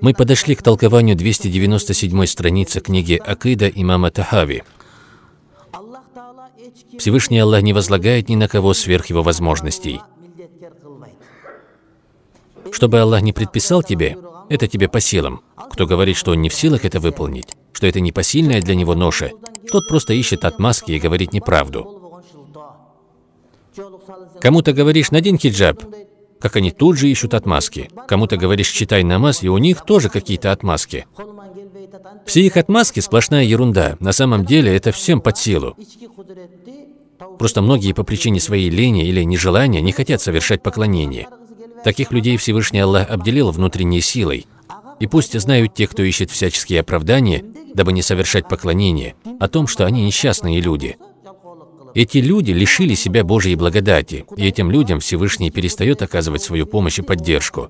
Мы подошли к толкованию 297 страницы книги Акида имама Тахави. Всевышний Аллах не возлагает ни на кого сверх его возможностей. Чтобы Аллах не предписал тебе, это тебе по силам. Кто говорит, что он не в силах это выполнить, что это непосильная для него ноша, тот просто ищет отмазки и говорит неправду. Кому-то говоришь, надень хиджаб, как они тут же ищут отмазки. Кому-то говоришь «читай намаз», и у них тоже какие-то отмазки. Все их отмазки – сплошная ерунда. На самом деле это всем под силу. Просто многие по причине своей лени или нежелания не хотят совершать поклонение. Таких людей Всевышний Аллах обделил внутренней силой. И пусть знают те, кто ищет всяческие оправдания, дабы не совершать поклонение, о том, что они несчастные люди. Эти люди лишили себя Божьей благодати, и этим людям Всевышний перестает оказывать свою помощь и поддержку.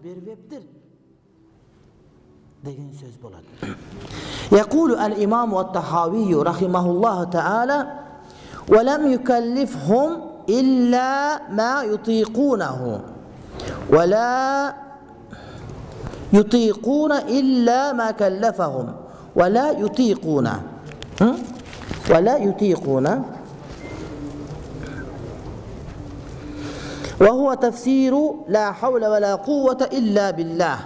ولا يطيقون ولا يطيقون وهو تفسير لا حول ولا قوة إلا بالله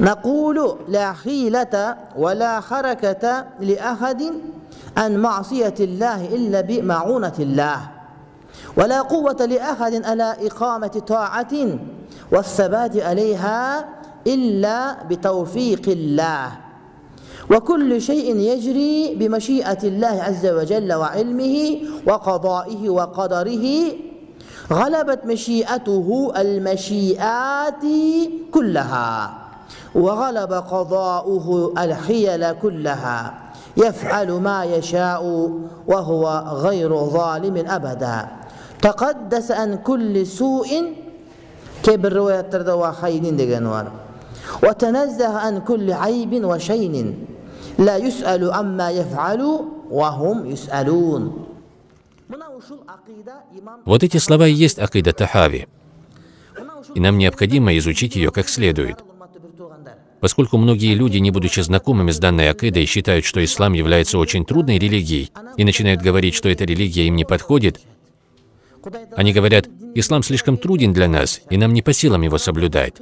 نقول لا حيلة ولا حركة لأحد عن معصية الله إلا بمعونة الله ولا قوة لأحد على إقامة طاعة والثبات عليها إلا بتوفيق الله وكل شيء يجري بمشيئة الله عز وجل وعلمه وقضائه وقدره غلبت مشيئته المشيئات كلها وغلب قضاؤه الحيل كلها يفعل ما يشاء وهو غير ظالم أبدا تقدس أن كل سوء كبر ويتردوا خين دقنوار وتنزه عن كل عيب وشين لا يسأل عما يفعل وهم يسألون Вот эти слова и есть акида Тахави. И нам необходимо изучить ее как следует. Поскольку многие люди, не будучи знакомыми с данной акидой, считают, что ислам является очень трудной религией, и начинают говорить, что эта религия им не подходит, они говорят, ислам слишком труден для нас, и нам не по силам его соблюдать.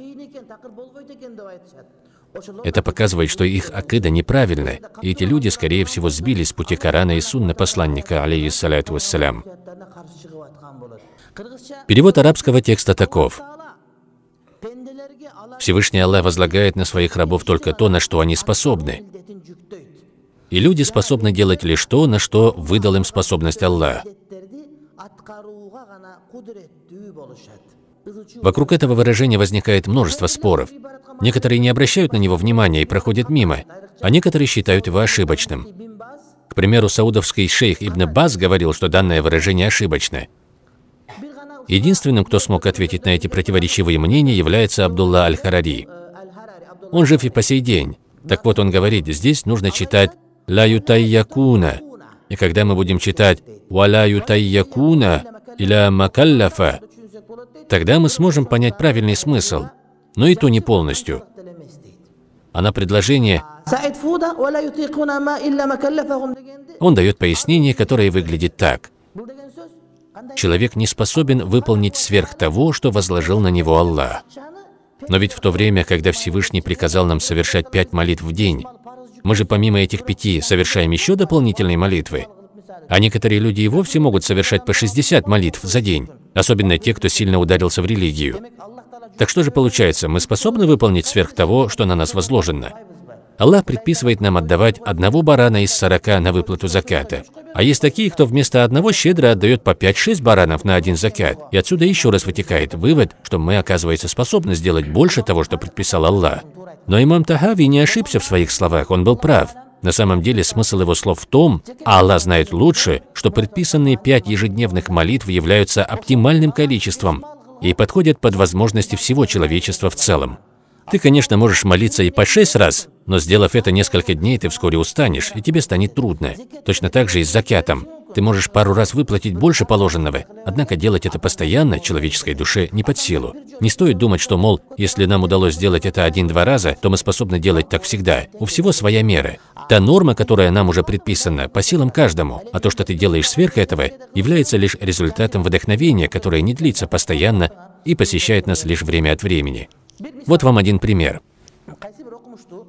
Это показывает, что их акыда неправильная, и эти люди, скорее всего, сбились с пути Корана и Сунны посланника, алейхиссаляту вассалям. Перевод арабского текста таков. Всевышний Аллах возлагает на своих рабов только то, на что они способны. И люди способны делать лишь то, на что выдал им способность Аллах. Вокруг этого выражения возникает множество споров. Некоторые не обращают на него внимания и проходят мимо, а некоторые считают его ошибочным. К примеру, саудовский шейх Ибн Бас говорил, что данное выражение ошибочное. Единственным, кто смог ответить на эти противоречивые мнения, является Абдулла Аль-Харари. Он жив и по сей день. Так вот, он говорит, здесь нужно читать «Ла якуна, И когда мы будем читать «Ва ла ютайякуна» или «Макаллафа», Тогда мы сможем понять правильный смысл, но и то не полностью. А на предложение он дает пояснение, которое выглядит так. Человек не способен выполнить сверх того, что возложил на него Аллах. Но ведь в то время, когда Всевышний приказал нам совершать пять молитв в день, мы же помимо этих пяти совершаем еще дополнительные молитвы. А некоторые люди и вовсе могут совершать по 60 молитв за день особенно те, кто сильно ударился в религию. Так что же получается, мы способны выполнить сверх того, что на нас возложено? Аллах предписывает нам отдавать одного барана из сорока на выплату заката. А есть такие, кто вместо одного щедро отдает по 5-6 баранов на один закат. И отсюда еще раз вытекает вывод, что мы, оказывается, способны сделать больше того, что предписал Аллах. Но имам Тахави не ошибся в своих словах, он был прав. На самом деле смысл его слов в том, Аллах знает лучше, что предписанные пять ежедневных молитв являются оптимальным количеством и подходят под возможности всего человечества в целом. Ты, конечно, можешь молиться и по шесть раз, но сделав это несколько дней, ты вскоре устанешь, и тебе станет трудно. Точно так же и с закятом. Ты можешь пару раз выплатить больше положенного, однако делать это постоянно человеческой душе не под силу. Не стоит думать, что, мол, если нам удалось сделать это один-два раза, то мы способны делать так всегда. У всего своя мера. Та норма, которая нам уже предписана, по силам каждому, а то, что ты делаешь сверх этого, является лишь результатом вдохновения, которое не длится постоянно и посещает нас лишь время от времени. Вот вам один пример.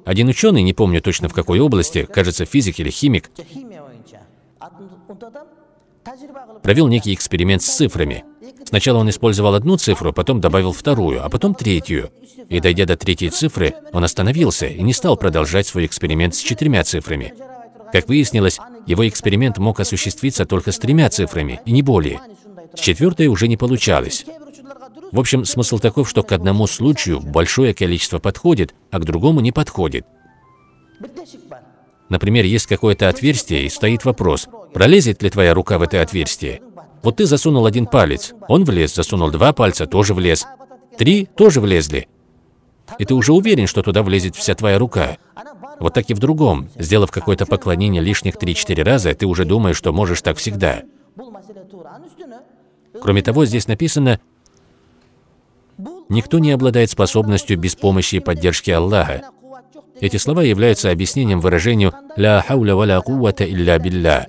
Один ученый, не помню точно в какой области, кажется, физик или химик, провел некий эксперимент с цифрами. Сначала он использовал одну цифру, потом добавил вторую, а потом третью. И дойдя до третьей цифры, он остановился и не стал продолжать свой эксперимент с четырьмя цифрами. Как выяснилось, его эксперимент мог осуществиться только с тремя цифрами, и не более. С четвертой уже не получалось. В общем, смысл таков, что к одному случаю большое количество подходит, а к другому не подходит. Например, есть какое-то отверстие и стоит вопрос, пролезет ли твоя рука в это отверстие. Вот ты засунул один палец, он влез, засунул два пальца, тоже влез. Три тоже влезли. И ты уже уверен, что туда влезет вся твоя рука. Вот так и в другом. Сделав какое-то поклонение лишних три-четыре раза, ты уже думаешь, что можешь так всегда. Кроме того, здесь написано, никто не обладает способностью без помощи и поддержки Аллаха эти слова являются объяснением выражению «Ля хауля валя кувата илля билля».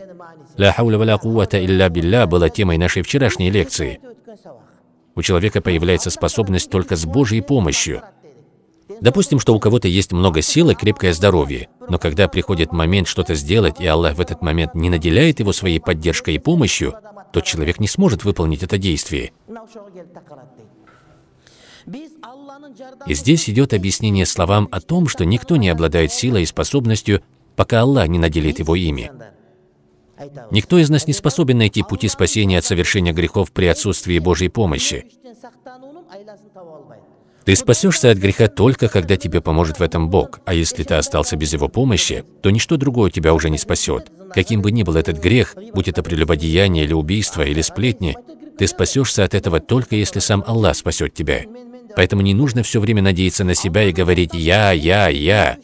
«Ля хауля валя кувата илля билля» была темой нашей вчерашней лекции. У человека появляется способность только с Божьей помощью. Допустим, что у кого-то есть много сил и крепкое здоровье, но когда приходит момент что-то сделать, и Аллах в этот момент не наделяет его своей поддержкой и помощью, то человек не сможет выполнить это действие. И здесь идет объяснение словам о том, что никто не обладает силой и способностью, пока Аллах не наделит его ими. Никто из нас не способен найти пути спасения от совершения грехов при отсутствии Божьей помощи. Ты спасешься от греха только, когда тебе поможет в этом Бог, а если ты остался без Его помощи, то ничто другое тебя уже не спасет. Каким бы ни был этот грех, будь это прелюбодеяние или убийство, или сплетни, ты спасешься от этого только, если сам Аллах спасет тебя. Поэтому не нужно все время надеяться на себя и говорить «я, я, я».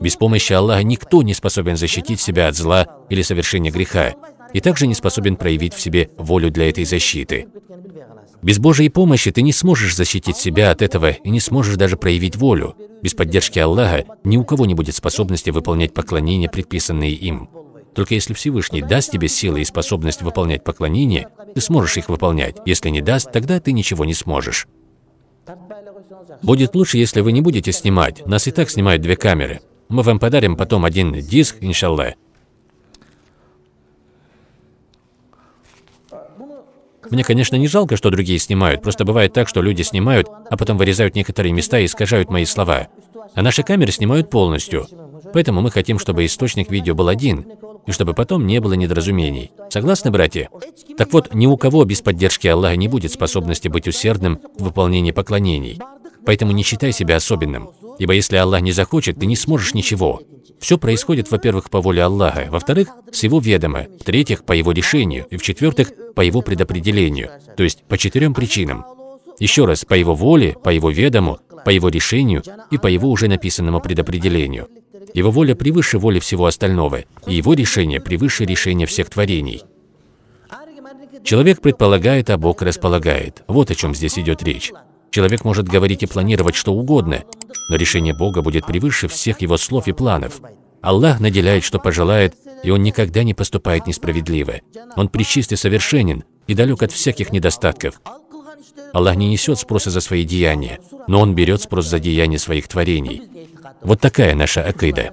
Без помощи Аллаха никто не способен защитить себя от зла или совершения греха, и также не способен проявить в себе волю для этой защиты. Без Божьей помощи ты не сможешь защитить себя от этого и не сможешь даже проявить волю. Без поддержки Аллаха ни у кого не будет способности выполнять поклонения, предписанные им. Только если Всевышний даст тебе силы и способность выполнять поклонения, ты сможешь их выполнять. Если не даст, тогда ты ничего не сможешь. Будет лучше, если вы не будете снимать. Нас и так снимают две камеры. Мы вам подарим потом один диск, иншалла. Мне, конечно, не жалко, что другие снимают. Просто бывает так, что люди снимают, а потом вырезают некоторые места и искажают мои слова. А наши камеры снимают полностью. Поэтому мы хотим, чтобы источник видео был один, и чтобы потом не было недоразумений. Согласны, братья? Так вот, ни у кого без поддержки Аллаха не будет способности быть усердным в выполнении поклонений. Поэтому не считай себя особенным, ибо если Аллах не захочет, ты не сможешь ничего. Все происходит, во-первых, по воле Аллаха, во-вторых, с его ведома, в-третьих, по его решению, и в-четвертых, по его предопределению, то есть по четырем причинам. Еще раз, по его воле, по его ведому, по его решению и по его уже написанному предопределению. Его воля превыше воли всего остального, и его решение превыше решения всех творений. Человек предполагает, а Бог располагает. Вот о чем здесь идет речь. Человек может говорить и планировать что угодно, но решение Бога будет превыше всех его слов и планов. Аллах наделяет, что пожелает, и Он никогда не поступает несправедливо. Он причист и совершенен, и далек от всяких недостатков. Аллах не несет спроса за свои деяния, но Он берет спрос за деяния своих творений. Вот такая наша акида.